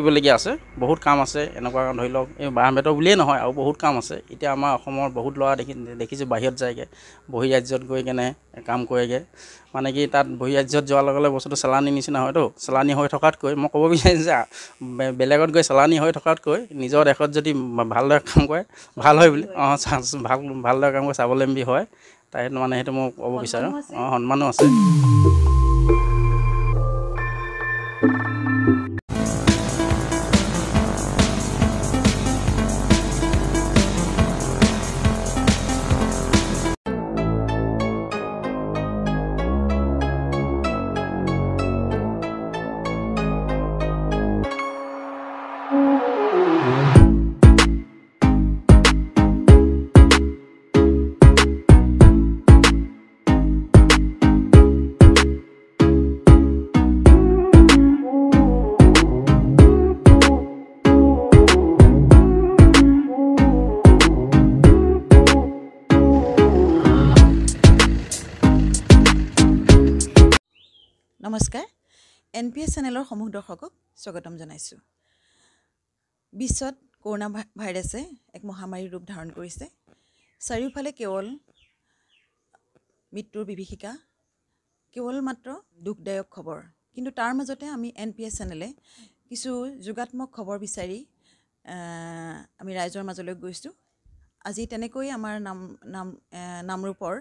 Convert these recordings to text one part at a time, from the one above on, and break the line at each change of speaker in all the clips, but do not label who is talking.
কৰিবলগীয়া আছে বহুত কাম আছে এনেকুৱা ধৰি লওক এই বাঁহ বেতৰ বুলিয়েই নহয় আৰু বহুত কাম আছে এতিয়া আমাৰ অসমৰ বহুত ল'ৰা দেখি দেখিছোঁ বাহিৰত যায়গৈ বহি ৰাজ্যত গৈ কেনে কাম কৰেগৈ মানে কি তাত ৰাজ্যত যোৱাৰ লগে লগে বস্তুটো চালানী নিচিনা হয়তো চালানী হৈ থকাতকৈ মই ক'ব বিচাৰিছোঁ যে বেলেগত গৈ চালানী হৈ থকাতকৈ নিজৰ দেশত যদি ভালদৰে কাম কৰে ভাল হয় বুলি অঁ ভাল ভালদৰে কাম কৰে স্বাৱলম্বী হয় তাই মানে সেইটো মই ক'ব বিচাৰোঁ অঁ সন্মানো আছে
এন পি এছ চেনেলৰ সমূহ দৰ্শকক স্বাগতম জনাইছোঁ বিশ্বত কৰোণা ভাইৰাছে এক মহামাৰীৰ ৰূপ ধাৰণ কৰিছে চাৰিওফালে কেৱল মৃত্যুৰ বিভীষিকা কেৱল মাত্ৰ দুখদায়ক খবৰ কিন্তু তাৰ মাজতে আমি এন পি এছ চেনেলে কিছু যোগাত্মক খবৰ বিচাৰি আমি ৰাইজৰ মাজলৈ গৈছোঁ আজি তেনেকৈ আমাৰ নাম নাম নামৰূপৰ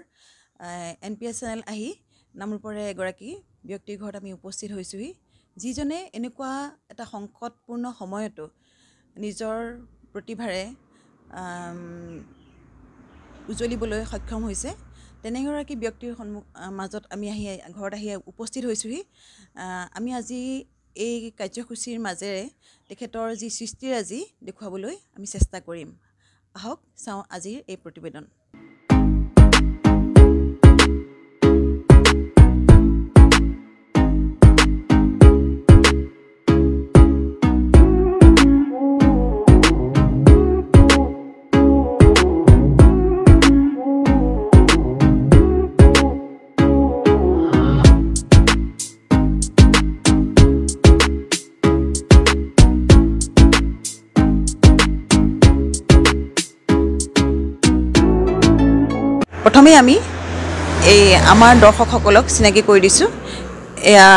এন পি এছ চেনেল আহি নামৰূপৰে এগৰাকী ব্যক্তিৰ ঘৰত আমি উপস্থিত হৈছোঁহি যিজনে এনেকুৱা এটা সংকটপূৰ্ণ সময়তো নিজৰ প্ৰতিভাৰে উজ্বলিবলৈ সক্ষম হৈছে তেনেগৰাকী ব্যক্তিৰ সন্মুখ মাজত আমি আহি ঘৰত আহি উপস্থিত হৈছোঁহি আমি আজি এই কাৰ্যসূচীৰ মাজেৰে তেখেতৰ যি সৃষ্টিৰাজি দেখুৱাবলৈ আমি চেষ্টা কৰিম আহক চাওঁ আজিৰ এই প্ৰতিবেদন প্ৰথমে আমি এই আমাৰ দৰ্শকসকলক চিনাকি কৰি দিছোঁ এয়া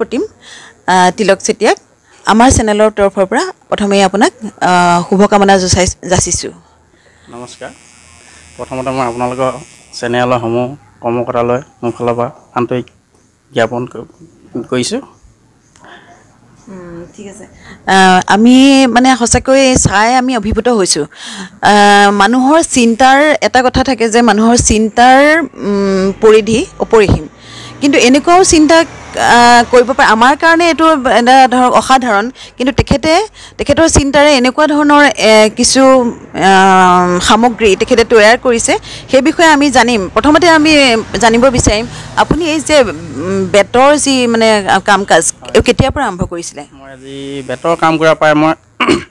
প্ৰতিম তিলক চেতিয়াক আমাৰ চেনেলৰ তৰফৰ পৰা প্ৰথমে আপোনাক শুভকামনা যাচাই যাচিছোঁ
নমস্কাৰ প্ৰথমতে মই আপোনালোকৰ চেনেলসমূহ কৰ্মকৰ্তালৈ মোৰ ফালৰ পৰা
আন্তৰিক জ্ঞাপন কৰিছোঁ ঠিক আছে আমি মানে সঁচাকৈ চাই আমি অভিভূত হৈছোঁ মানুহৰ চিন্তাৰ এটা কথা থাকে যে মানুহৰ চিন্তাৰ পৰিধি অপৰিসীম কিন্তু এনেকুৱাও চিন্তা কৰিব পাৰে আমাৰ কাৰণে এইটো এটা ধৰক অসাধাৰণ কিন্তু তেখেতে তেখেতৰ চিন্তাৰে এনেকুৱা ধৰণৰ কিছু সামগ্ৰী তেখেতে তৈয়াৰ কৰিছে সেই বিষয়ে আমি জানিম প্ৰথমতে আমি জানিব বিচাৰিম আপুনি এই যে বেতৰ যি মানে কাম কাজ এই কেতিয়াৰ পৰা আৰম্ভ কৰিছিলে মই
আজি
বেতৰ কাম কৰা পৰাই মই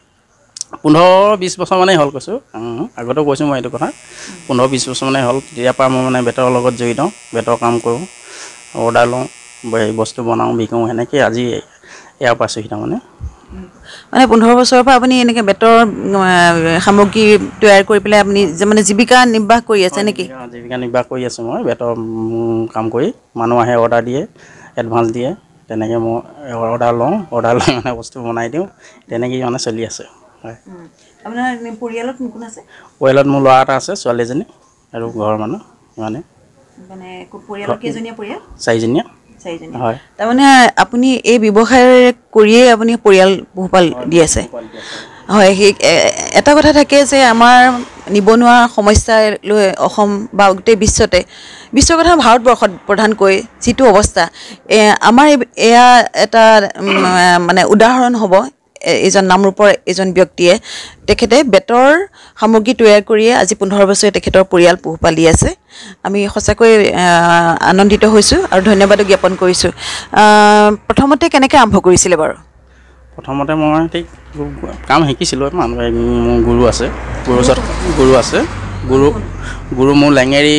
পোন্ধৰ বিছ বছৰমানেই হ'ল কৈছোঁ আগতেও কৈছোঁ মই এইটো কথা পোন্ধৰ বিছ বছৰমানেই হ'ল তেতিয়াৰ পৰা মই মানে বেতৰ লগত জড়িত বেতৰ কাম কৰোঁ অৰ্ডাৰ লওঁ বস্তু বনাওঁ বিকোঁ সেনেকৈ আজি ইয়াৰ পাইছোঁহি তাৰমানে
মানে পোন্ধৰ বছৰৰ পৰা আপুনি এনেকৈ বেতৰ সামগ্ৰী তৈয়াৰ কৰি পেলাই আপুনি মানে জীৱিকা নিৰ্বাহ কৰি আছে নেকি
জীৱিকা নিৰ্বাহ কৰি আছোঁ মই বেতৰ কাম কৰি মানুহ আহে অৰ্ডাৰ দিয়ে এডভান্স দিয়ে তেনেকে মই অৰ্ডাৰ লওঁ অৰ্ডাৰ লৈ মানে বস্তু বনাই দিওঁ তেনেকেই মানে চলি আছে
হয়
পৰিয়ালত
মোৰ ল'ৰা এটা আছে ছোৱালী এজনী আৰু ঘৰৰ মানুহ ইমানে
চাৰিজনীয়া তাৰমানে আপুনি এই ব্যৱসায় কৰিয়েই আপুনি পৰিয়াল পোহপাল দি আছে হয় সেই এটা কথা থাকে যে আমাৰ নিবনুৱা সমস্যাই লৈ অসম বা গোটেই বিশ্বতে বিশ্বৰ কথা ভাৰতবৰ্ষত প্ৰধানকৈ যিটো অৱস্থা আমাৰ এয়া এটা মানে উদাহৰণ হ'ব এজন নামৰূপৰ এজন ব্যক্তিয়ে তেখেতে বেতৰ সামগ্ৰী তৈয়াৰ কৰিয়ে আজি পোন্ধৰ বছৰে তেখেতৰ পৰিয়াল পোহপালি আছে আমি সঁচাকৈ আনন্দিত হৈছোঁ আৰু ধন্যবাদো জ্ঞাপন কৰিছোঁ প্ৰথমতে কেনেকৈ আৰম্ভ কৰিছিলে বাৰু
প্ৰথমতে মই ঠিক কাম শিকিছিলোঁ মানুহে গুৰু আছে গুৰু গুৰু আছে গুৰু গুৰু মোৰ লেঙেৰি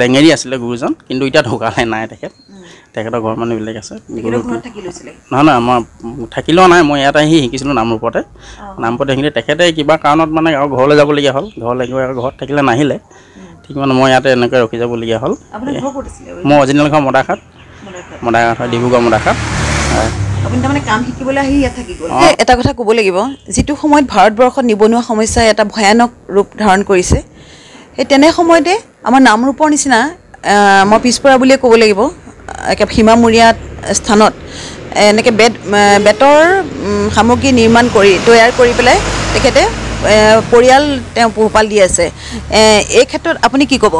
লেঙেৰি আছিলে গুৰুজন কিন্তু এতিয়া ঢুকালে নাই তেখেত তেখেতৰ ঘৰ মানুহবিলাক আছে নহয় নহয় মই থাকি লোৱা নাই মই ইয়াত আহি শিকিছিলোঁ নামৰূপতে নামৰূপতে শিকিলে তেখেতে কিবা কাৰণত মানে আৰু ঘৰলৈ যাবলগীয়া হ'ল ঘৰলৈ গৈ ঘৰত থাকিলে নাহিলে ঠিক মানে মই ইয়াতে এনেকৈ ৰখি যাবলগীয়া হ'ল মই অৰিজিনেল ঘৰ মদাখাত মদাখাত হয় ডিব্ৰুগড় মদাখাত হয়
কাম শিকিবলৈ আহি ইয়াত থাকি এটা কথা ক'ব লাগিব যিটো সময়ত ভাৰতবৰ্ষত নিবনুৱা সমস্যাই এটা ভয়ানক ৰূপ ধাৰণ কৰিছে সেই তেনে সময়তে আমাৰ নামৰূপৰ নিচিনা মই পিছপৰা বুলিয়ে ক'ব লাগিব একে সীমামূৰীয়া স্থানত এনেকৈ বেট বেটৰ সামগ্ৰী নিৰ্মাণ কৰি তৈয়াৰ কৰি পেলাই তেখেতে পৰিয়াল তেওঁ পোহপাল দি আছে এই ক্ষেত্ৰত আপুনি কি ক'ব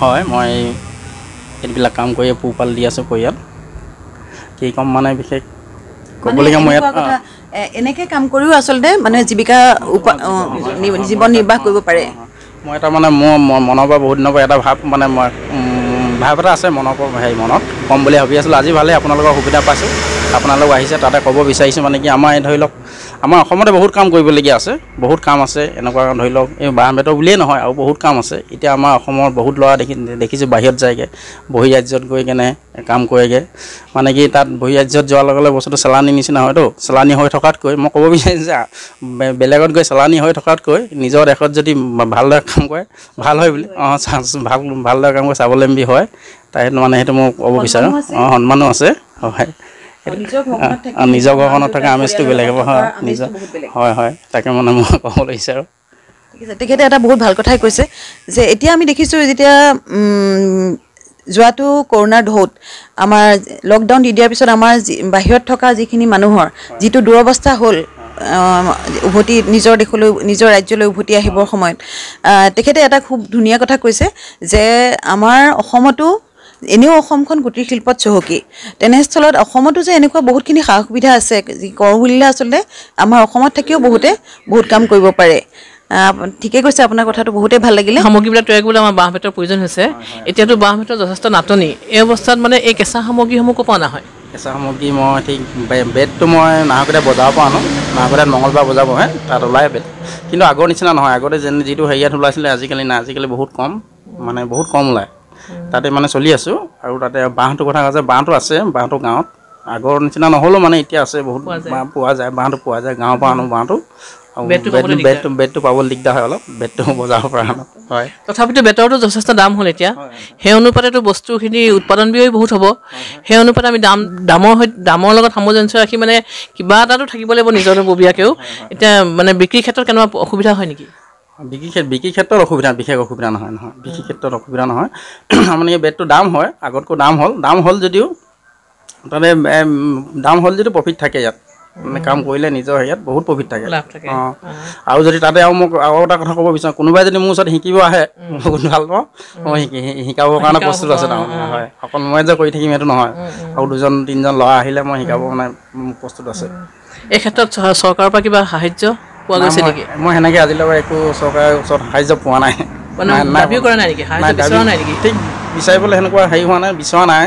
হয় মই এইবিলাক কাম কৰিয়ে পোহপাল দি আছোঁ পৰিয়াল কি কম মানে বিশেষ ক'বলগীয়া মই ইয়াত
এনেকে কাম কৰিও আচলতে মানে জীৱিকা জীৱন নিৰ্বাহ কৰিব পাৰে
মই এটা মানে মোৰ মনৰ পৰা বহুত দিনৰ পৰা এটা ভাৱ মানে মই ভাৱ এটা আছে মনৰ পৰা হেৰি মনত কম বুলি ভাবি আছিলোঁ আজি ভালেই আপোনালোকৰ সুবিধা পাইছোঁ আপোনালোক আহিছে তাতে ক'ব বিচাৰিছোঁ মানে কি আমাৰ ধৰি লওক আমাৰ অসমতে বহুত কাম কৰিবলগীয়া আছে বহুত কাম আছে এনেকুৱা ধৰি লওক এই বাঁহ বেতৰ বুলিয়ে নহয় আৰু বহুত কাম আছে এতিয়া আমাৰ অসমৰ বহুত ল'ৰা দেখি দেখিছোঁ বাহিৰত যায়গৈ ৰাজ্যত গৈ কেনে কাম কৰেগৈ মানে কি তাত ৰাজ্যত যোৱাৰ লগে লগে বস্তুটো চালানী নিচিনা হয়তো চালানী হৈ থকাতকৈ মই ক'ব বিচাৰিছোঁ যে বেলেগত গৈ চালানী হৈ থকাতকৈ নিজৰ দেশত যদি ভালদৰে কাম কৰে ভাল হয় বুলি অঁ ভাল ভালদৰে কাম কৰে স্বাৱলম্বী হয় তাই মানে সেইটো মই ক'ব বিচাৰোঁ অঁ সন্মানো আছে হয়
নিজৰ ঘৰখনত থকা আমেজটো বেলেগ হ'ব নিজৰ হয়
হয় তাকে মানে মই ক'বলৈ বিচাৰোঁ
তেখেতে এটা বহুত ভাল কথাই কৈছে যে এতিয়া আমি দেখিছোঁ যেতিয়া যোৱাটো কৰোণাৰ ঢৌত আমাৰ লকডাউন দি দিয়াৰ পিছত আমাৰ বাহিৰত থকা যিখিনি মানুহৰ যিটো দুৰৱস্থা হ'ল উভতি নিজৰ দেশলৈ নিজৰ ৰাজ্যলৈ উভতি আহিবৰ সময়ত তেখেতে এটা খুব ধুনীয়া কথা কৈছে যে আমাৰ অসমতো এনেও অসমখন কুটিৰ শিল্পত চহকী তেনেস্থলত অসমতো যে এনেকুৱা বহুতখিনি সা সুবিধা আছে যি কওঁ বুলিলে আচলতে আমাৰ অসমত থাকিও বহুতে বহুত কাম কৰিব পাৰে ঠিকে কৈছে আপোনাৰ কথাটো বহুতে ভাল লাগিলে সামগ্ৰীবিলাক তৈয়াৰ কৰিবলৈ আমাৰ বাঁহ বেতৰ প্ৰয়োজন
হৈছে এতিয়াতো বাঁহ বেতৰ যথেষ্ট নাটনি এই অৱস্থাত মানে এই কেঁচা সামগ্ৰীসমূহ ক'ৰ নহয়
কেঁচা সামগ্ৰী মই ঠিক বেটটো মই নাহকৰীয়া বজাৰৰ পৰা আনো নাহকৰীয়াত মঙলবাৰ বজাৰ বহে তাত ওলাই বেট কিন্তু আগৰ নিচিনা নহয় আগতে যেনে যিটো হেৰিয়াত ওলাইছিলে আজিকালি নাই আজিকালি বহুত কম মানে বহুত কম ওলায় তাতে মানে চলি আছোঁ আৰু তাতে বাঁহটো কথা আছে বাঁহটো আছে বাঁহটো গাঁৱত আগৰ নিচিনা নহ'লেও মানে এতিয়া আছে বহুত পোৱা যায় বাঁহটো পোৱা যায় গাঁৱৰ পৰা আনো বাঁহটো পাবলৈ দিগদাৰ হয় অলপ বেটটো বজাৰৰ পৰা
তথাপিতো বেটৰটো যথেষ্ট দাম হ'ল এতিয়া সেই অনুপাতেতো বস্তুখিনি উৎপাদন ব্যয় বহুত হ'ব সেই অনুপাতে আমি দাম দামৰ দামৰ লগত সামঞ্জস্য ৰাখি মানে কিবা এটাতো থাকিব লাগিব নিজৰ ববীয়াকেও এতিয়া মানে বিক্ৰীৰ ক্ষেত্ৰত কেনেবা অসুবিধা হয় নেকি
বিক্ৰী ক্ষেত্ৰ বিক্ৰী ক্ষেত্ৰত অসুবিধা বিশেষ অসুবিধা নহয় নহয় বিক্ৰী ক্ষেত্ৰত অসুবিধা নহয় আপুনি বেটটো দাম হয় আগতকৈ দাম হ'ল দাম হ'ল যদিও তাতে দাম হ'ল যদিও প্ৰফিট থাকে ইয়াত মানে কাম কৰিলে নিজৰ হেৰিয়াত বহুত প্ৰফিট থাকে অঁ আৰু যদি তাতে আৰু মোক আৰু এটা কথা ক'ব বিচাৰোঁ কোনোবাই যদি মোৰ ওচৰত শিকিব আহে বহুত ভাল পাওঁ মই শিকাবৰ কাৰণে প্ৰস্তুত আছে তাৰমানে হয় অকল মই যে কৰি থাকিম সেইটো নহয় আৰু দুজন তিনিজন ল'ৰা আহিলে মই শিকাব মানে প্ৰস্তুত আছে
এই ক্ষেত্ৰত চৰকাৰৰ পৰা কিবা সাহাৰ্য পোৱা গৈছে নেকি
মই সেনেকে আজিলৈকে একো চৰকাৰৰ ওচৰত সাহাৰ্য পোৱা নাই দাবীও কৰা নাই নেকি বিচৰা নাই নেকি ঠিক বিচাৰিবলৈ সেনেকুৱা হেৰি
হোৱা নাই বিচৰা নাই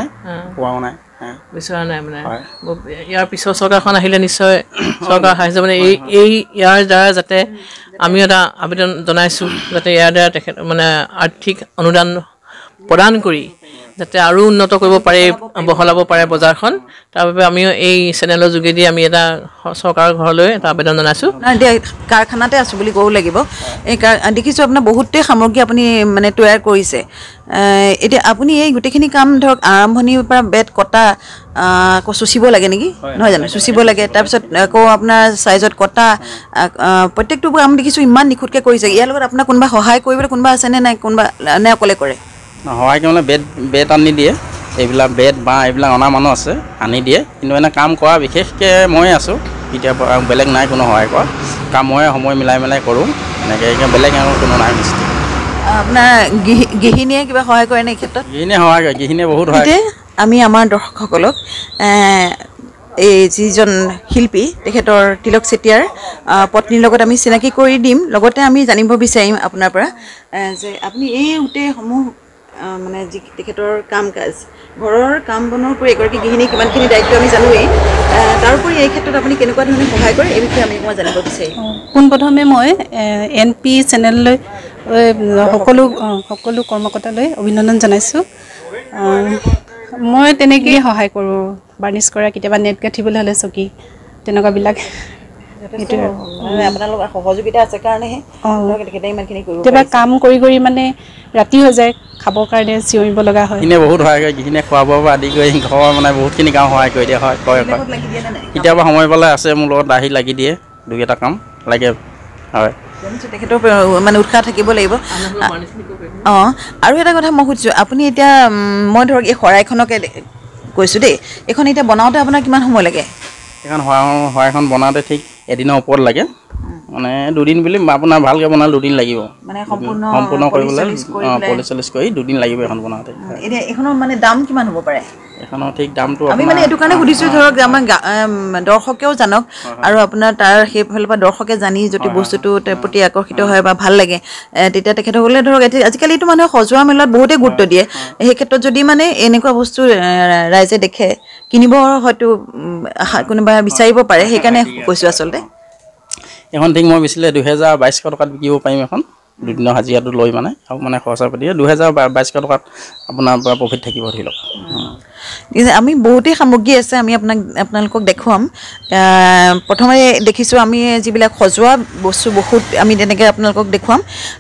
পোৱাও নাই বিচৰা নাই মানে ইয়াৰ পিছৰ চৰকাৰখন আহিলে নিশ্চয় চৰকাৰ সাহাৰ্য মানে এই এই ইয়াৰ দ্বাৰা যাতে আমি এটা আবেদন জনাইছো যাতে ইয়াৰ দ্বাৰা তেখেত মানে আৰ্থিক অনুদান প্ৰদান কৰি যাতে আৰু উন্নত কৰিব পাৰে বহলাব পাৰে বজাৰখন তাৰ বাবে আমিও এই চেনেলৰ যোগেদি আমি এটা চৰকাৰৰ ঘৰলৈ এটা আবেদন জনাইছোঁ
কাৰখানাতে আছোঁ বুলি ক'ব লাগিব এই দেখিছোঁ আপোনাৰ বহুতেই সামগ্ৰী আপুনি মানে তৈয়াৰ কৰিছে এতিয়া আপুনি এই গোটেইখিনি কাম ধৰক আৰম্ভণিৰ পৰা বেট কটা আকৌ চুচিব লাগে নেকি নহয় জানো চুচিব লাগে তাৰপিছত আকৌ আপোনাৰ চাইজত কটা প্ৰত্যেকটো কাম দেখিছোঁ ইমান নিখুঁতকৈ কৰিছে ইয়াৰ লগত আপোনাৰ কোনোবা সহায় কৰিবলৈ কোনোবা আছেনে নাই কোনোবা নে অকলে কৰে
সহায় কৰিবলে বেট বেট আনি দিয়ে এইবিলাক বেট বা এইবিলাক অনা মানুহ আছে আনি দিয়ে কিন্তু এনে কাম কৰা বিশেষকৈ ময়ে আছোঁ কেতিয়াবা বেলেগ নাই কোনো সহায় কৰা কাম মই সময় মিলাই মিলাই কৰোঁ এনেকৈ বেলেগ আৰু কোনো নাই মিস্ত্ৰী
আপোনাৰ গৃহিণীয়ে কিবা সহায় কৰে নেকি ক্ষেত্ৰত
গৃহিণীয়ে সহায় কৰে গৃহিণীয়ে
বহুত সহায় কৰে আমি আমাৰ দৰ্শকসকলক এই যিজন শিল্পী তেখেতৰ তিলক চেতিয়াৰ পত্নীৰ লগত আমি চিনাকি কৰি দিম লগতে আমি জানিব বিচাৰিম আপোনাৰ পৰা যে আপুনি এই গোটেইসমূহ মানে যি তেখেতৰ কাম কাজ ঘৰৰ কাম বনৰ উপৰি এগৰাকী গৃহিণী কিমানখিনি দায়িত্ব আমি জানোৱেই তাৰোপৰি এই ক্ষেত্ৰত আপুনি কেনেকুৱা ধৰণে সহায় কৰে এই বিষয়ে আমি মই জানিব বিচাৰিম
পোনপ্ৰথমে মই এন পি চেনেললৈ সকলো সকলো কৰ্মকৰ্তালৈ অভিনন্দন জনাইছোঁ মই তেনেকৈয়ে সহায় কৰোঁ বাৰ্ণিছ কৰা কেতিয়াবা নেট গাঁঠিবলৈ হ'লে চকী তেনেকুৱাবিলাক
কাম
কৰি কৰি মানে ৰাতি হৈ যায় খাবৰ কাৰণে চিঞৰিব লগা হয় এনেই বহুত
সহায় কৰে গৃহিণীয়ে খোৱা বোৱাৰ পৰা আদি কৰি ঘৰ মানে বহুতখিনি কাম সহায় কৰি দিয়ে হয় কৰে কৰে কেতিয়াবা সময় পালে আছে মোৰ লগত আহি লাগি দিয়ে দুই এটা কাম লাগে হয়
তেখেতৰ মানে উৎসাহ থাকিব লাগিব অঁ আৰু এটা কথা মই সুধিছোঁ আপুনি এতিয়া মই ধৰক এই শৰাইখনকে কৈছোঁ দেই এইখন এতিয়া বনাওঁতে আপোনাৰ কিমান সময় লাগে
এইখন শৰাই শৰাইখন বনাওঁতে ঠিক এদিনৰ ওপৰত লাগে মানে দুদিন বুলি আপোনাৰ ভালকৈ বনালে দুদিন লাগিব
সম্পূৰ্ণ কৰিবলৈ অঁ পলিচ
চলিচ কৰি দুদিন লাগিব এখন বনাওঁতে
এতিয়া এইখনৰ মানে দাম কিমান হ'ব পাৰে এখনৰ ঠিক দামটো আমি মানে এইটো কাৰণে সুধিছোঁ ধৰক আমাৰ দৰ্শকেও জানক আৰু আপোনাৰ তাৰ সেইফালৰ পৰা দৰ্শকে জানি যদি বস্তুটো তেওঁৰ প্ৰতি আকৰ্ষিত হয় বা ভাল লাগে তেতিয়া তেখেতসকলে ধৰক আজিকালিতো মানুহে সজোৱা মেলত বহুতেই গুৰুত্ব দিয়ে সেই ক্ষেত্ৰত যদি মানে এনেকুৱা বস্তু ৰাইজে দেখে কিনিব হয়তো কোনোবাই বিচাৰিব পাৰে সেইকাৰণে কৈছোঁ আচলতে
এখন ঠিক মই বিচাৰিলে দুহেজাৰ বাইছশ টকাত বিকিব পাৰিম এখন দুদিনৰ হাজিৰাটো লৈ মানে আৰু মানে খৰচা পাতি দুহেজাৰ বাইছশ টকাত আপোনাৰ পৰা প্ৰফিট থাকিব
ধৰি লওক আমি বহুতেই সামগ্ৰী আছে আমি আপোনাক আপোনালোকক দেখুৱাম প্ৰথমে দেখিছোঁ আমি যিবিলাক সজোৱা বস্তু বহুত আমি তেনেকৈ আপোনালোকক দেখুৱাম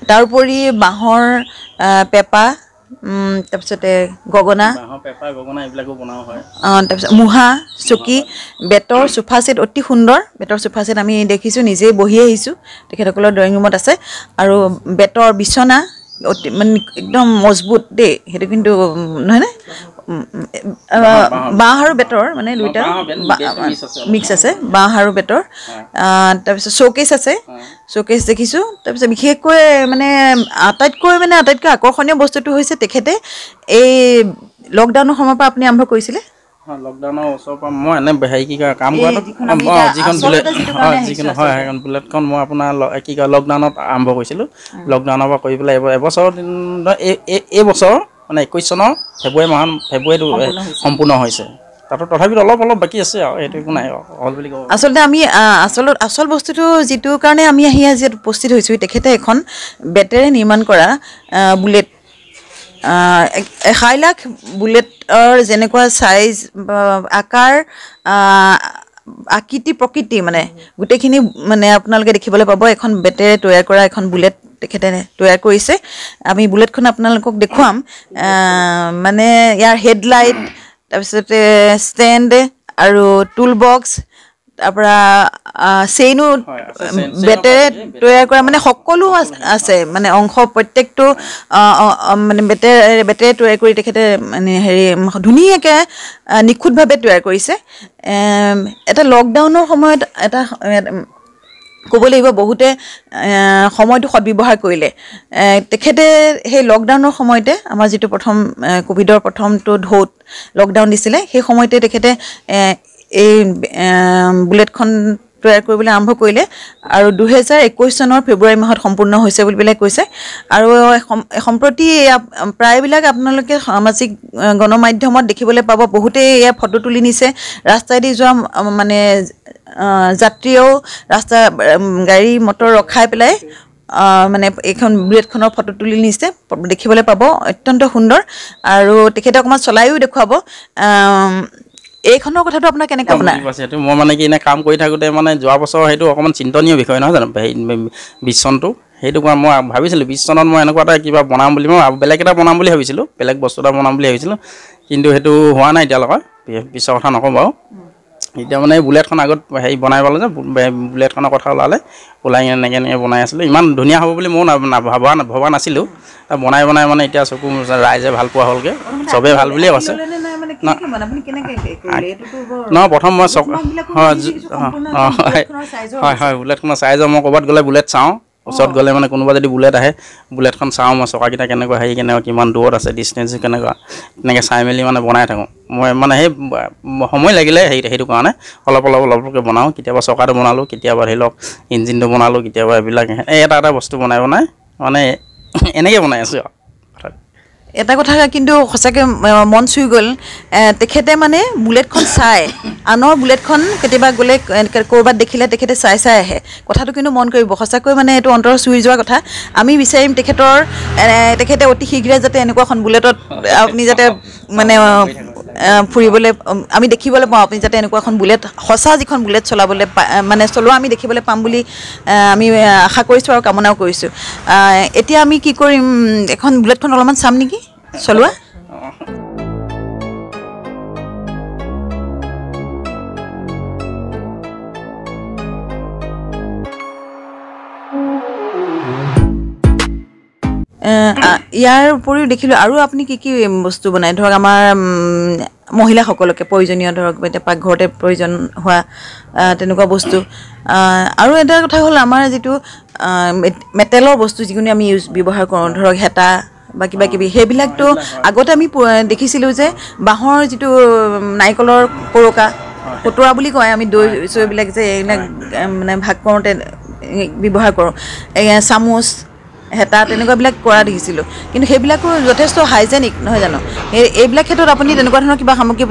তাৰোপৰি বাঁহৰ পেঁপা তাৰপিছতে গগনা অঁ তাৰপিছত মুহা চকী বেতৰ চোফা চেট অতি সুন্দৰ বেতৰ চোফা চেট আমি দেখিছোঁ নিজেই বহি আহিছোঁ তেখেতসকলৰ ড্ৰয়িং ৰুমত আছে আৰু বেতৰ বিচনা অতি মানে একদম মজবুত দেই সেইটো কিন্তু নহয়নে বাঁহ আৰু বেতৰ মানে দুইটা মিক্স আছে বাঁহ আৰু বেতৰ তাৰপিছত শ্ব'কেছ আছে শ্ব'কেছ দেখিছোঁ তাৰপিছত বিশেষকৈ মানে আটাইতকৈ মানে আটাইতকৈ আকৰ্ষণীয় বস্তুটো হৈছে তেখেতে এই লকডাউনৰ সময়ৰ পৰা আপুনি আৰম্ভ কৰিছিলে
লকডাউনৰ ওচৰৰ পৰা মই এনে হেৰি কি কয় কাম কৰাটো যিখন বুলেট যিখন হয় সেইখন বুলেটখন মই আপোনাৰ কি কয় লকডাউনত আৰম্ভ কৰিছিলোঁ লকডাউনৰ পৰা কৰি পেলাই এবছৰ দিন এই বছৰ মানে একৈছ চনৰ ফেব্ৰুৱাৰী মাহত ফেব্ৰুৱাৰীটো সম্পূৰ্ণ হৈছে তাতো তথাপিতো অলপ অলপ বাকী আছে আৰু সেইটো একো নাই হ'ল বুলি ক'ব
আচলতে আমি আচলত আচল বস্তুটো যিটো কাৰণে আমি আহি আজি উপস্থিত হৈছোঁ তেখেতে এখন বেটেৰে নিৰ্মাণ কৰা বুলেট এশাই লাখ বুলেটৰ যেনেকুৱা চাইজ আকাৰ আকৃতি প্ৰকৃতি মানে গোটেইখিনি মানে আপোনালোকে দেখিবলৈ পাব এখন বেটেৰে তৈয়াৰ কৰা এখন বুলেট তেখেতে তৈয়াৰ কৰিছে আমি বুলেটখন আপোনালোকক দেখুৱাম মানে ইয়াৰ হেডলাইট তাৰপিছতে ষ্টেণ্ড আৰু টুল বক্স তাৰপৰা চেইনো বেটেৰে তৈয়াৰ কৰা মানে সকলো আছে মানে অংশ প্ৰত্যেকটো মানে বেটেৰে বেটেৰে তৈয়াৰ কৰি তেখেতে মানে হেৰি ধুনীয়াকৈ নিখুঁতভাৱে তৈয়াৰ কৰিছে এটা লকডাউনৰ সময়ত এটা ক'ব লাগিব বহুতে সময়টো সদব্যৱহাৰ কৰিলে তেখেতে সেই লকডাউনৰ সময়তে আমাৰ যিটো প্ৰথম ক'ভিডৰ প্ৰথমটো ঢৌত লকডাউন দিছিলে সেই সময়তে তেখেতে এই বুলেটখন তৈয়াৰ কৰিবলৈ আৰম্ভ কৰিলে আৰু দুহেজাৰ একৈছ চনৰ ফেব্ৰুৱাৰী মাহত সম্পূৰ্ণ হৈছে বুলি পেলাই কৈছে আৰু সম্প্ৰতি এয়া প্ৰায়বিলাক আপোনালোকে সামাজিক গণমাধ্যমত দেখিবলৈ পাব বহুতেই এয়া ফটো তুলি নিছে ৰাস্তাইদি যোৱা মানে যাত্ৰীয়েও ৰাস্তা গাড়ী মটৰ ৰখাই পেলাই মানে এইখন বুলেটখনৰ ফটো তুলি নিছে দেখিবলৈ পাব অত্যন্ত সুন্দৰ আৰু তেখেতে অকণমান চলায়ো দেখুৱাব এইখনৰ কথাটো আপোনাৰ কেনেকুৱা মানে
সেইটো মই মানে কি এনে কাম কৰি থাকোঁতে মানে যোৱা বছৰ সেইটো অকণমান চিন্তনীয় বিষয় নহয় জানো সেই বিছ চনটো সেইটো কোৱা মই ভাবিছিলোঁ বিছ চনত মই এনেকুৱা এটা কিবা বনাম বুলি মই বেলেগ এটা বনাম বুলি ভাবিছিলোঁ বেলেগ বস্তু এটা বনাম বুলি ভাবিছিলোঁ কিন্তু সেইটো হোৱা নাই এতিয়ালৈকে পিছৰ কথা নকওঁ বাৰু এতিয়া মানে বুলেটখন আগত হেৰি বনাই পালোঁ যে বুলেটখনৰ কথা ওলালে ওলাই এনেকৈ এনেকৈ বনাই আছিলোঁ ইমান ধুনীয়া হ'ব বুলি মইও ভবা ভবা নাছিলোঁ বনাই বনাই মানে এতিয়া চকু ৰাইজে ভাল পোৱা হ'লগৈ চবেই ভাল বুলিয়ে কৈছে
ন প্ৰথম মই চক হয় হয় হয়
বুলেটখনৰ চাইজৰ মই ক'ৰবাত গ'লে বুলেট চাওঁ ওচৰত গ'লে মানে কোনোবা যদি বুলেট আহে বুলেটখন চাওঁ মই চকাকেইটা কেনেকুৱা হেৰি কেনেকুৱা কিমান দূৰত আছে ডিষ্টেঞ্চ কেনেকুৱা এনেকৈ চাই মেলি মানে বনাই থাকোঁ মই মানে সেই সময় লাগিলে সেই সেইটো কাৰণে অলপ অলপ অলপকৈ বনাওঁ কেতিয়াবা চকাটো বনালোঁ কেতিয়াবা ধৰি লওক ইঞ্জিনটো বনালোঁ কেতিয়াবা এইবিলাক এই এটা এটা বস্তু বনাই বনাই মানে এনেকৈ বনাই আছোঁ আৰু
এটা কথা কিন্তু সঁচাকৈ মন চুই গ'ল তেখেতে মানে বুলেটখন চাই আনৰ বুলেটখন কেতিয়াবা গ'লে ক'ৰবাত দেখিলে তেখেতে চাই চাই আহে কথাটো কিন্তু মন কৰিব সঁচাকৈ মানে এইটো অন্তৰ চুই যোৱা কথা আমি বিচাৰিম তেখেতৰ তেখেতে অতি শীঘ্ৰে যাতে এনেকুৱা এখন বুলেটত আপুনি যাতে মানে ফুৰিবলৈ আমি দেখিবলৈ পাওঁ আপুনি যাতে এনেকুৱা এখন বুলেট সঁচা যিখন বুলেট চলাবলৈ মানে চলোৱা আমি দেখিবলৈ পাম বুলি আমি আশা কৰিছোঁ আৰু কামনাও কৰিছোঁ এতিয়া আমি কি কৰিম এখন বুলেটখন অলপমান চাম নেকি চলোৱা ইয়াৰ উপৰিও দেখিলোঁ আৰু আপুনি কি কি বস্তু বনায় ধৰক আমাৰ মহিলাসকলকে প্ৰয়োজনীয় ধৰক এতিয়া পাকঘৰতে প্ৰয়োজন হোৱা তেনেকুৱা বস্তু আৰু এটা কথা হ'ল আমাৰ যিটো মেটেলৰ বস্তু যিকোনো আমি ইউজ ব্যৱহাৰ কৰোঁ ধৰক হেতা বা কিবা কিবি সেইবিলাকতো আগতে আমি দেখিছিলোঁ যে বাঁহৰ যিটো নাৰিকলৰ কৰকা কটোৰা বুলি কয় আমি দৈ চৈবিলাক যে এইবিলাক মানে ভাগ কৰোঁতে ব্যৱহাৰ কৰোঁ চামুচ হেতা তেনেকুৱাবিলাক কৰা দেখিছিলোঁ কিন্তু সেইবিলাকো যথেষ্ট হাইজেনিক নহয় জানো সেই এইবিলাক ক্ষেত্ৰত আপুনি তেনেকুৱা ধৰণৰ কিবা সামগ্ৰী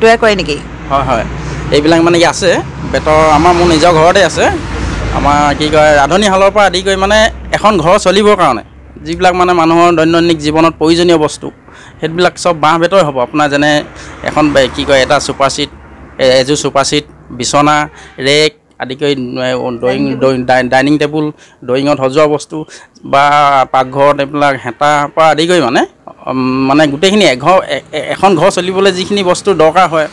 তৈয়াৰ কৰে নেকি
হয় হয় এইবিলাক মানে কি আছে বেতৰ আমাৰ মোৰ নিজৰ ঘৰতে আছে আমাৰ কি কয় ৰান্ধনীশালৰ পৰা আদি কৰি মানে এখন ঘৰ চলিবৰ কাৰণে যিবিলাক মানে মানুহৰ দৈনন্দিন জীৱনত প্ৰয়োজনীয় বস্তু সেইবিলাক চব বাঁহ বেতৰ হ'ব আপোনাৰ যেনে এখন কি কয় এটা চুপাৰ চিট এযোৰ চুপাৰ চিট বিচনা ৰেক আদিকৈ ড্ৰয়িং ড্ৰয়িং ডাইনিং টেবুল ড্ৰয়িঙত সজোৱা বস্তু বা পাকঘৰত এইবিলাক হেতাৰ পৰা আদি কৰি মানে মানে গোটেইখিনি এঘৰ এখন ঘৰ চলিবলৈ যিখিনি বস্তু দৰকাৰ হয়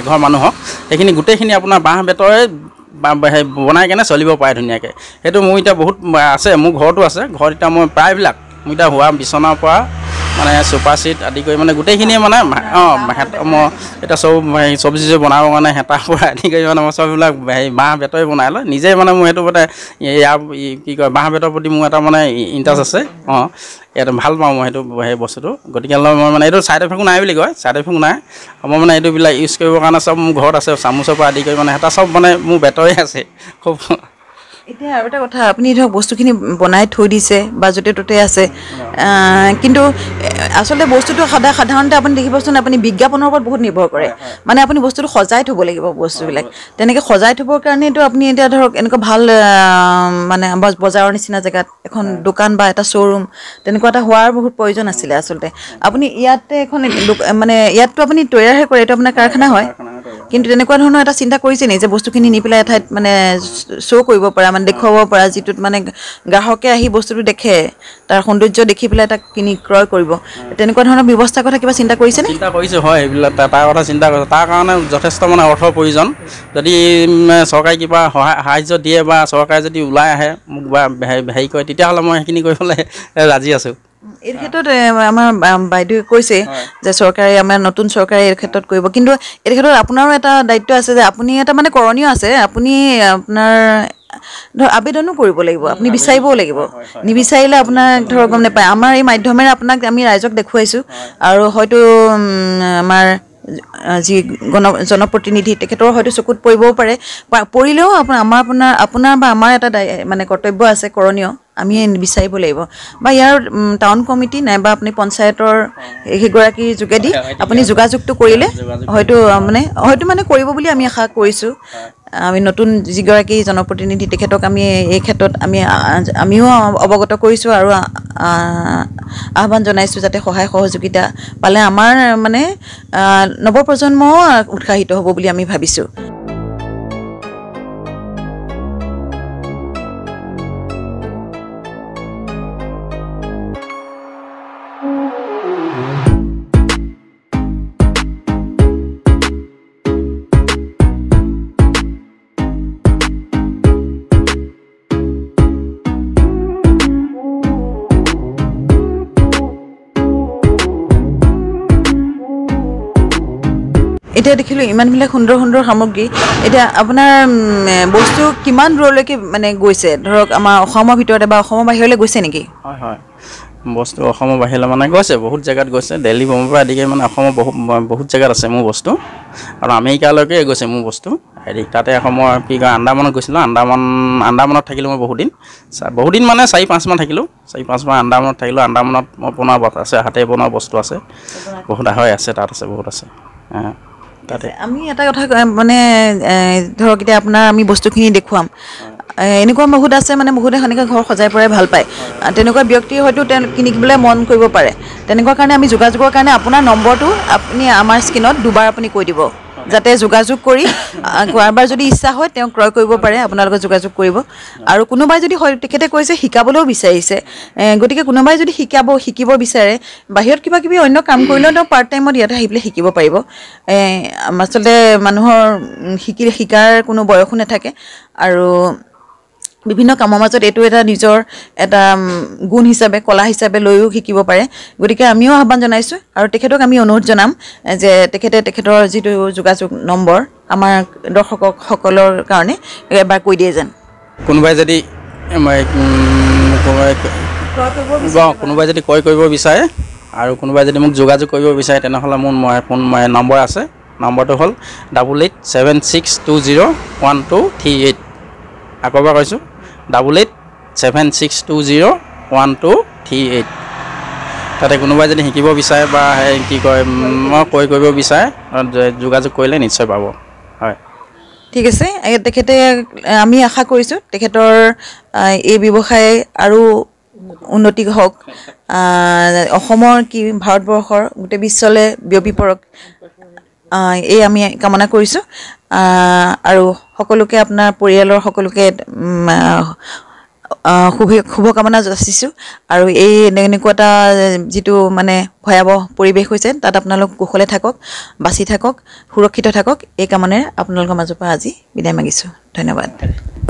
এঘৰ মানুহক সেইখিনি গোটেইখিনি আপোনাৰ বাঁহ বেতৰে সেই বনাই কেনে চলিব পাৰে ধুনীয়াকৈ সেইটো মোৰ এতিয়া বহুত আছে মোৰ ঘৰতো আছে ঘৰত এতিয়া মই প্ৰায়বিলাক মোৰ এতিয়া হোৱা বিচনাৰ পৰা মানে চিট আদি কৰি মানে গোটেইখিনিয়ে মানে অঁ মই এতিয়া চব হেৰি চব্জি চব্জি বনাব কাৰণে হেতা পৰা আদি কৰি মানে মই চববিলাক হেৰি বাঁহ বেতৰে বনাই লয় নিজেই মানে মোৰ সেইটো মতে ইয়াৰ কি কয় বাঁহ বেতৰ প্ৰতি মোৰ এটা মানে ইণ্টাৰেষ্ট আছে অঁ ইয়াত ভাল পাওঁ মই সেইটো সেই বস্তুটো গতিকে মই মানে এইটো ছাইড এফেক্টো নাই বুলি কয় ছাইড এফেক্ট নাই মই মানে এইটোবিলাক ইউজ কৰিবৰ কাৰণে চব মোৰ ঘৰত আছে চামুচৰ পৰা আদি কৰি মানে হেতা চব মানে মোৰ বেতৰে আছে খুব
এতিয়া আৰু এটা কথা আপুনি ধৰক বস্তুখিনি বনাই থৈ দিছে বা য'তে ত'তে আছে কিন্তু আচলতে বস্তুটো সদায় সাধাৰণতে আপুনি দেখিবচোন আপুনি বিজ্ঞাপনৰ ওপৰত বহুত নিৰ্ভৰ কৰে মানে আপুনি বস্তুটো সজাই থ'ব লাগিব বস্তুবিলাক তেনেকৈ সজাই থ'বৰ কাৰণেতো আপুনি এতিয়া ধৰক এনেকুৱা ভাল মানে বজাৰৰ নিচিনা জেগাত এখন দোকান বা এটা শ্ব'ৰুম তেনেকুৱা এটা হোৱাৰ বহুত প্ৰয়োজন আছিলে আচলতে আপুনি ইয়াতে এখন মানে ইয়াততো আপুনি তৈয়াৰহে কৰে এইটো আপোনাৰ কাৰখানা হয় কিন্তু তেনেকুৱা ধৰণৰ এটা চিন্তা কৰিছে নেকি যে বস্তুখিনি নি পেলাই এঠাইত মানে শ্ব' কৰিব পৰা মানে দেখুৱাব পৰা যিটোত মানে গ্ৰাহকে আহি বস্তুটো দেখে তাৰ সৌন্দৰ্য দেখি পেলাই তাক কিনি ক্ৰয় কৰিব তেনেকুৱা ধৰণৰ ব্যৱস্থাৰ কথা কিবা চিন্তা কৰিছেনে চিন্তা
কৰিছোঁ হয় এইবিলাক তাৰ কথা চিন্তা কৰিছোঁ তাৰ কাৰণে যথেষ্ট মানে অৰ্থৰ প্ৰয়োজন যদি চৰকাৰে কিবা সহায় সাহাৰ্য দিয়ে বা চৰকাৰে যদি ওলাই আহে মোক বা হেৰি কৰে তেতিয়াহ'লে মই সেইখিনি কৰিবলৈ ৰাজি আছোঁ
এই ক্ষেত্ৰত আমাৰ বাইদেৱে কৈছে যে চৰকাৰে আমাৰ নতুন চৰকাৰে এই ক্ষেত্ৰত কৰিব কিন্তু এই ক্ষেত্ৰত আপোনাৰো এটা দায়িত্ব আছে যে আপুনি এটা মানে কৰণীয় আছে আপুনি আপোনাৰ ধৰক আবেদনো কৰিব লাগিব আপুনি বিচাৰিবও লাগিব নিবিচাৰিলে আপোনাক ধৰক গম নাপায় আমাৰ এই মাধ্যমেৰে আপোনাক আমি ৰাইজক দেখুৱাইছোঁ আৰু হয়তো আমাৰ যি গণ জনপ্ৰতিনিধি তেখেতৰ হয়তো চকুত পৰিবও পাৰে পৰিলেও আপোনাৰ আমাৰ আপোনাৰ আপোনাৰ বা আমাৰ এটা মানে কৰ্তব্য আছে কৰণীয় আমি বিচাৰিব লাগিব বা ইয়াৰ টাউন কমিটি নাইবা আপুনি পঞ্চায়তৰ সেইগৰাকীৰ যোগেদি আপুনি যোগাযোগটো কৰিলে হয়তো মানে হয়তো মানে কৰিব বুলি আমি আশা কৰিছোঁ আমি নতুন যিগৰাকী জনপ্ৰতিনিধি তেখেতক আমি এই ক্ষেত্ৰত আমি আমিও অৱগত কৰিছোঁ আৰু আহ্বান জনাইছোঁ যাতে সহায় সহযোগিতা পালে আমাৰ মানে নৱপ্ৰজন্মও উৎসাহিত হ'ব বুলি আমি ভাবিছোঁ দেখিলোঁ ইমানবিলাক সুন্দৰ সুন্দৰ সামগ্ৰী এতিয়া আপোনাৰ বস্তু কিমান দূৰলৈকে মানে গৈছে ধৰক আমাৰ অসমৰ ভিতৰতে বা অসমৰ বাহিৰলৈ গৈছে নেকি
হয় হয় বস্তু অসমৰ বাহিৰলৈ মানে গৈছে বহুত জেগাত গৈছে দেল্হী বম্বাই আদিকে মানে অসমৰ বহু বহুত জেগাত আছে মোৰ বস্তু আৰু আমেৰিকালৈকে গৈছে মোৰ বস্তু হেৰি তাতে আকৌ মই কি কয় আন্দামানত গৈছিলোঁ আন্দামান আন্দামানত থাকিলোঁ মই বহুদিন বহুদিন মানে চাৰি পাঁচমান থাকিলোঁ চাৰি পাঁচমান আন্দামানত থাকিলোঁ আন্দামানত মই বনোৱা আছে হাতে বনোৱা বস্তু আছে বহুত আহে আছে তাত আছে বহুত আছে তাতে
আমি এটা কথা মানে ধৰক এতিয়া আপোনাৰ আমি বস্তুখিনি দেখুৱাম এনেকুৱা বহুত আছে মানে বহুতে সেনেকৈ ঘৰ সজাই পৰাই ভাল পায় তেনেকুৱা ব্যক্তি হয়তো তেওঁ কিনিবলৈ মন কৰিব পাৰে তেনেকুৱা কাৰণে আমি যোগাযোগৰ কাৰণে আপোনাৰ নম্বৰটো আপুনি আমাৰ স্ক্ৰীণত দুবাৰ আপুনি কৈ দিব যাতে যোগাযোগ কৰি কাৰোবাৰ যদি ইচ্ছা হয় তেওঁ ক্ৰয় কৰিব পাৰে আপোনালোকে যোগাযোগ কৰিব আৰু কোনোবাই যদি হয় তেখেতে কৈছে শিকাবলৈও বিচাৰিছে গতিকে কোনোবাই যদি শিকাব শিকিব বিচাৰে বাহিৰত কিবা কিবি অন্য কাম কৰিলেও তেওঁ পাৰ্ট টাইমত ইয়াতে আহি পেলাই শিকিব পাৰিব আচলতে মানুহৰ শিকি শিকাৰ কোনো বয়সো নাথাকে আৰু বিভিন্ন কামৰ মাজত এইটো এটা নিজৰ এটা গুণ হিচাপে কলা হিচাপে লৈও শিকিব পাৰে গতিকে আমিও আহ্বান জনাইছোঁ আৰু তেখেতক আমি অনুৰোধ জনাম যে তেখেতে তেখেতৰ যিটো যোগাযোগ নম্বৰ আমাৰ দৰ্শকসকলৰ কাৰণে এবাৰ কৈ দিয়ে যেন
কোনোবাই যদি কোনোবাই যদি ক্ৰয় কৰিব বিচাৰে আৰু কোনোবাই যদি মোক যোগাযোগ কৰিব বিচাৰে তেনেহ'লে মোৰ মই ফোন মই নম্বৰ আছে নম্বৰটো হ'ল double eight seven six two zero' one two three eight আকৌ এবাৰ কৈছোঁ double eight seven six two zero' one two three eight তাতে কোনোবাই যদি শিকিব বিচাৰে বা কি কয় মই ক্ৰয় কৰিব বিচাৰে যোগাযোগ কৰিলে নিশ্চয় পাব হয়
ঠিক আছে তেখেতে আমি আশা কৰিছোঁ তেখেতৰ এই ব্যৱসায় আৰু উন্নতি হওক অসমৰ কি ভাৰতবৰ্ষৰ গোটেই বিশ্বলৈ বিয়পি পৰক এই আমি কামনা কৰিছোঁ আৰু সকলোকে আপোনাৰ পৰিয়ালৰ সকলোকে শুভে শুভকামনা যাচিছোঁ আৰু এই এনেকুৱা এটা যিটো মানে ভয়াৱহ পৰিৱেশ হৈছে তাত আপোনালোক কুশলে থাকক বাচি থাকক সুৰক্ষিত থাকক এই কামনাৰে আপোনালোকৰ মাজৰ পৰা আজি বিদায় মাগিছোঁ ধন্যবাদ